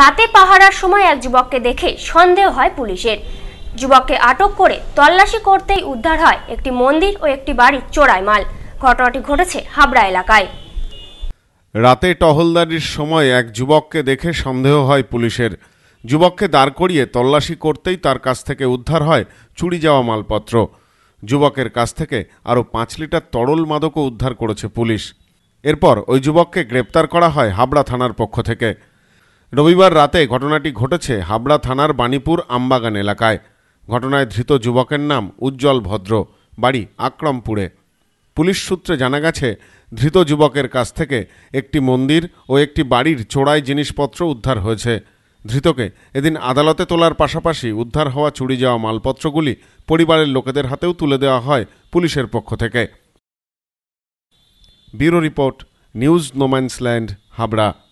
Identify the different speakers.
Speaker 1: রাতে পাহারার সময় এক যুবককে দেখে সন্দেহ হয় পুলিশের যুবককে আটক করে তল্লাশি করতেই উদ্ধার হয় একটি মন্দির ও একটি বাড়ির চোরাই মাল ঘটনাটি ঘটেছে হাবড়া এলাকায়
Speaker 2: রাতে টহলদারির সময় এক যুবককে দেখে সন্দেহ হয় পুলিশের যুবককে দাঁড় করিয়ে তল্লাশি করতেই তার কাছ থেকে উদ্ধার হয় চুরি যাওয়া মালপত্র যুবকের কাছ থেকে আরও পাঁচ লিটার তরল মাদকও উদ্ধার করেছে পুলিশ এরপর ওই যুবককে গ্রেপ্তার করা হয় হাবড়া থানার পক্ষ থেকে রবিবার রাতে ঘটনাটি ঘটেছে হাবড়া থানার বাণীপুর আমবাগান এলাকায় ঘটনায় ধৃত যুবকের নাম উজ্জ্বল ভদ্র বাড়ি আক্রমপুরে পুলিশ সূত্রে জানা গেছে ধৃত যুবকের কাছ থেকে একটি মন্দির ও একটি বাড়ির চোড়াই জিনিসপত্র উদ্ধার হয়েছে ধৃতকে এদিন আদালতে তোলার পাশাপাশি উদ্ধার হওয়া চুরি যাওয়া মালপত্রগুলি পরিবারের লোকেদের হাতেও তুলে দেওয়া হয় পুলিশের পক্ষ থেকে bureau report news no man's land Habra